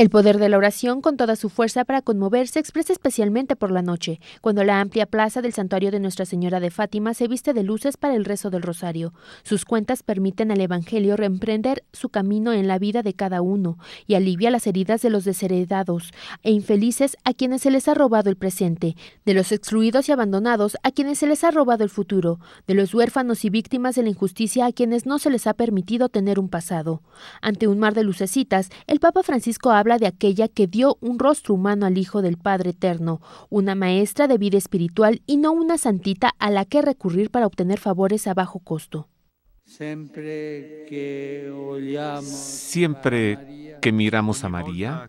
El poder de la oración, con toda su fuerza para conmover, se expresa especialmente por la noche, cuando la amplia plaza del santuario de Nuestra Señora de Fátima se viste de luces para el rezo del rosario. Sus cuentas permiten al Evangelio reemprender su camino en la vida de cada uno y alivia las heridas de los desheredados e infelices a quienes se les ha robado el presente, de los excluidos y abandonados a quienes se les ha robado el futuro, de los huérfanos y víctimas de la injusticia a quienes no se les ha permitido tener un pasado. Ante un mar de lucecitas, el Papa Francisco habla de aquella que dio un rostro humano al Hijo del Padre Eterno, una maestra de vida espiritual y no una santita a la que recurrir para obtener favores a bajo costo. Siempre que miramos a María,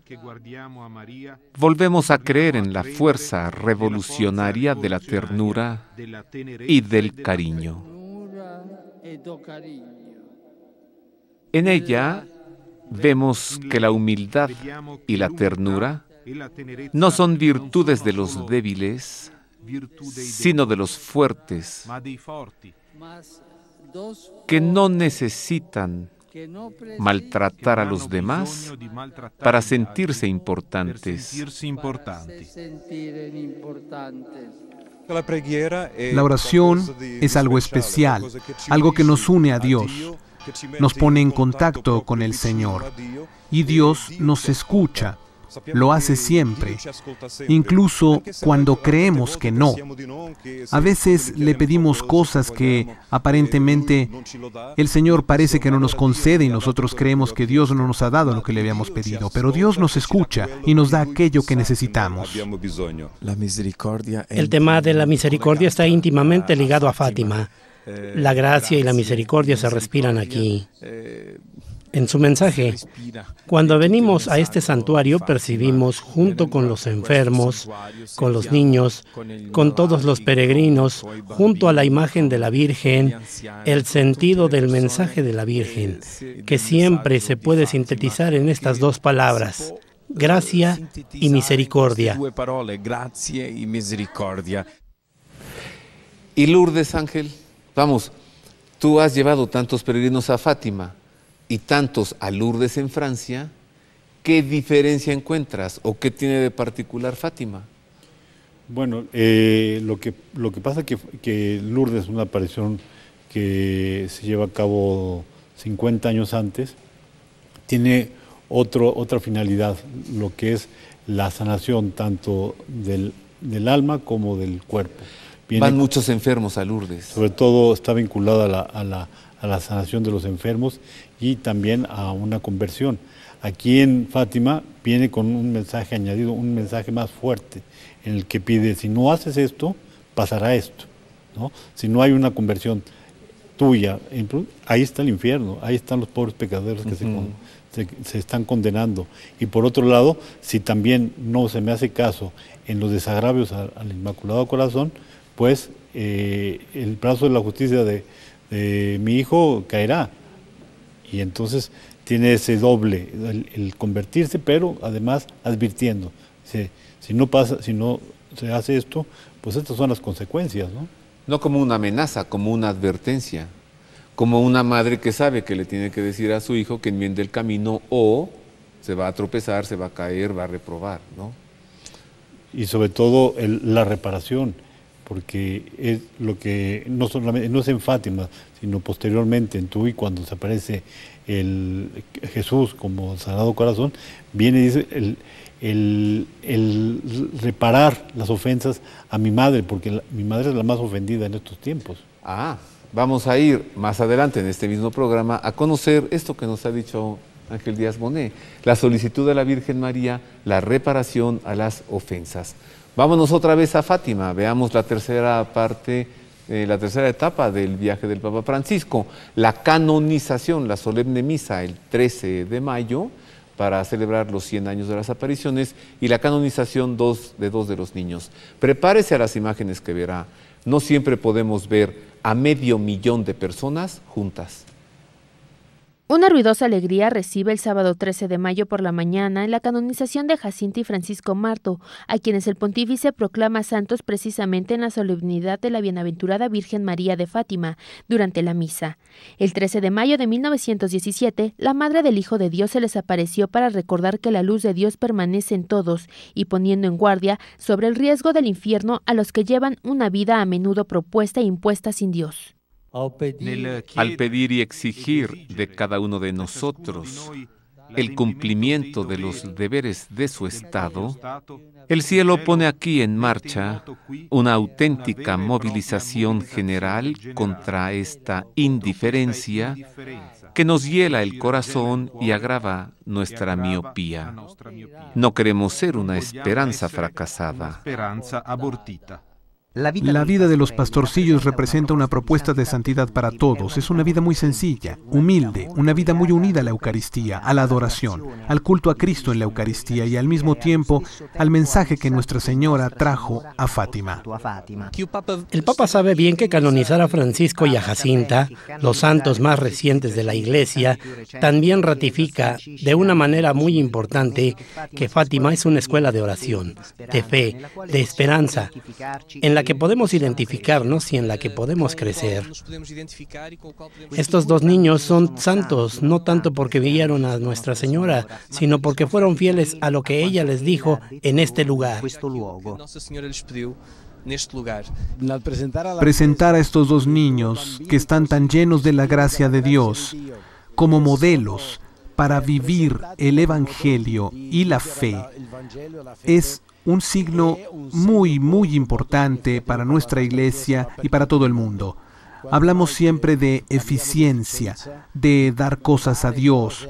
volvemos a creer en la fuerza revolucionaria de la ternura y del cariño. En ella vemos que la humildad y la ternura no son virtudes de los débiles, sino de los fuertes, que no necesitan maltratar a los demás para sentirse importantes. La oración es algo especial, algo que nos une a Dios, nos pone en contacto con el Señor y Dios nos escucha. Lo hace siempre, incluso cuando creemos que no. A veces le pedimos cosas que aparentemente el Señor parece que no nos concede y nosotros creemos que Dios no nos ha dado lo que le habíamos pedido, pero Dios nos escucha y nos da aquello que necesitamos. El tema de la misericordia está íntimamente ligado a Fátima. Eh, la gracia y la misericordia se respiran aquí. Eh, en su mensaje, cuando venimos a este santuario percibimos junto con los enfermos, con los niños, con todos los peregrinos, junto a la imagen de la Virgen, el sentido del mensaje de la eh, Virgen, que siempre se puede sintetizar en estas dos palabras, gracia y misericordia. Y Lourdes Ángel. Vamos, tú has llevado tantos peregrinos a Fátima y tantos a Lourdes en Francia, ¿qué diferencia encuentras o qué tiene de particular Fátima? Bueno, eh, lo, que, lo que pasa es que, Lourdes es una aparición que se lleva a cabo 50 años antes, tiene otra finalidad, lo que es la sanación tanto del alma como del cuerpo. Van muchos enfermos a Lourdes. Sobre todo está vinculada a, la, sanación de los enfermos y también a una conversión. Aquí en Fátima viene con un mensaje añadido, un mensaje más fuerte, en el que pide, si no haces esto, pasará esto. ¿no? Si no hay una conversión tuya, ahí está el infierno, ahí están los pobres pecadores que se, están condenando. Y por otro lado, si también no se me hace caso en los desagravios al Inmaculado Corazón, pues eh, el plazo de la justicia de, mi hijo caerá. Y entonces tiene ese doble, el, convertirse, pero además advirtiendo. Si, no pasa, si no se hace esto, pues estas son las consecuencias, ¿no? No como una amenaza, como una advertencia, como una madre que sabe que le tiene que decir a su hijo que enmiende el camino o se va a tropezar, se va a caer, va a reprobar, ¿no? Y sobre todo la reparación porque es lo que no solamente no es en Fátima, sino posteriormente en Tuy cuando se aparece el Jesús como Sagrado Corazón, viene y dice el, reparar las ofensas a mi madre, porque mi madre es la más ofendida en estos tiempos. Ah, vamos a ir más adelante en este mismo programa a conocer esto que nos ha dicho Ángel Díaz Bonet, la solicitud de la Virgen María, la reparación a las ofensas. Vámonos otra vez a Fátima, veamos la tercera parte, eh, la tercera etapa del viaje del Papa Francisco, la canonización, la solemne misa el 13 de mayo para celebrar los 100 años de las apariciones y la canonización de dos de los niños. Prepárese a las imágenes que verá. No siempre podemos ver a medio millón de personas juntas. Una ruidosa alegría recibe el sábado 13 de mayo por la mañana en la canonización de Jacinto y Francisco Marto, a quienes el pontífice proclama santos precisamente en la solemnidad de la bienaventurada Virgen María de Fátima durante la misa. El 13 de mayo de 1917, la Madre del Hijo de Dios se les apareció para recordar que la luz de Dios permanece en todos y poniendo en guardia sobre el riesgo del infierno a los que llevan una vida a menudo propuesta e impuesta sin Dios al pedir y exigir de cada uno de nosotros el cumplimiento de los deberes de su Estado, el cielo pone aquí en marcha una auténtica movilización general contra esta indiferencia que nos hiela el corazón y agrava nuestra miopía. No queremos ser una esperanza fracasada. La vida, de los pastorcillos representa una propuesta de santidad para todos. Es una vida muy sencilla, humilde, una vida muy unida a la Eucaristía, a la adoración, al culto a Cristo en la Eucaristía y al mismo tiempo al mensaje que Nuestra Señora trajo a Fátima. El Papa sabe bien que canonizar a Francisco y a Jacinta, los santos más recientes de la Iglesia, también ratifica de una manera muy importante que Fátima es una escuela de oración, de fe, de esperanza, en la que podemos identificarnos y en la que podemos crecer. Estos dos niños son santos, no tanto porque vieron a Nuestra Señora, sino porque fueron fieles a lo que ella les dijo en este lugar. Presentar a estos dos niños que están tan llenos de la gracia de Dios como modelos para vivir el Evangelio y la fe es un signo muy, muy importante para nuestra iglesia y para todo el mundo. Hablamos siempre de eficiencia, de dar cosas a Dios,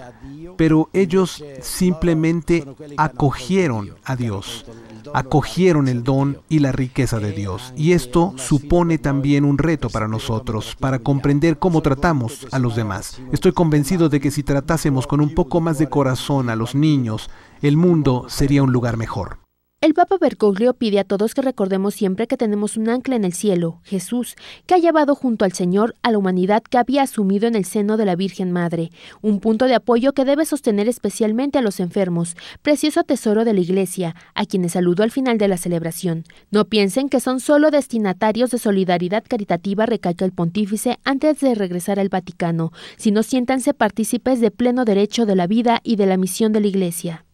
pero ellos simplemente acogieron a Dios, acogieron el don y la riqueza de Dios. Y esto supone también un reto para nosotros, para comprender cómo tratamos a los demás. Estoy convencido de que si tratásemos con un poco más de corazón a los niños, el mundo sería un lugar mejor. El Papa Bergoglio pide a todos que recordemos siempre que tenemos un ancla en el cielo, Jesús, que ha llevado junto al Señor a la humanidad que había asumido en el seno de la Virgen Madre, un punto de apoyo que debe sostener especialmente a los enfermos, precioso tesoro de la Iglesia, a quienes saludó al final de la celebración. No piensen que son solo destinatarios de solidaridad caritativa, recalca el pontífice antes de regresar al Vaticano, sino siéntanse partícipes de pleno derecho de la vida y de la misión de la Iglesia.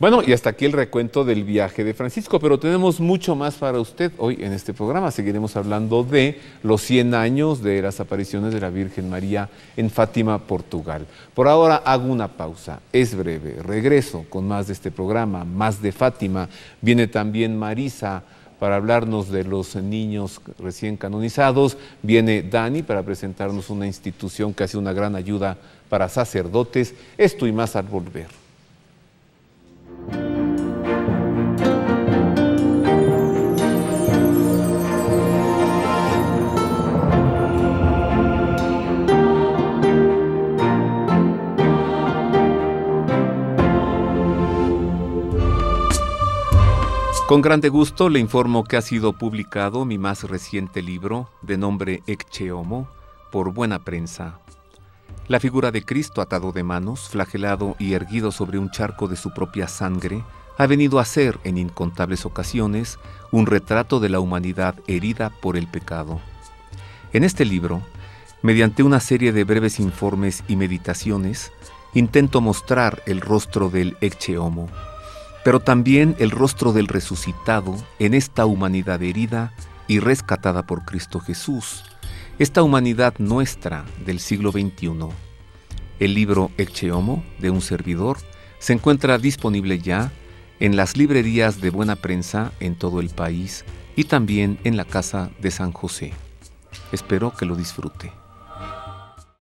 Bueno, y hasta aquí el recuento del viaje de Francisco, pero tenemos mucho más para usted hoy en este programa. Seguiremos hablando de los 100 años de las apariciones de la Virgen María en Fátima, Portugal. Por ahora hago una pausa, es breve. Regreso con más de este programa, más de Fátima. Viene también Marisa para hablarnos de los niños recién canonizados. Viene Dani para presentarnos una institución que hace una gran ayuda para sacerdotes. Esto y más al volver. Con grande gusto le informo que ha sido publicado mi más reciente libro, de nombre Ecce Homo, por buena prensa. La figura de Cristo atado de manos, flagelado y erguido sobre un charco de su propia sangre, ha venido a ser en incontables ocasiones un retrato de la humanidad herida por el pecado. En este libro, mediante una serie de breves informes y meditaciones, intento mostrar el rostro del Ecce Homo, pero también el rostro del resucitado en esta humanidad herida y rescatada por Cristo Jesús, esta humanidad nuestra del siglo XXI. El libro echeomo de un servidor, se encuentra disponible ya en las librerías de buena prensa en todo el país y también en la Casa de San José. Espero que lo disfrute.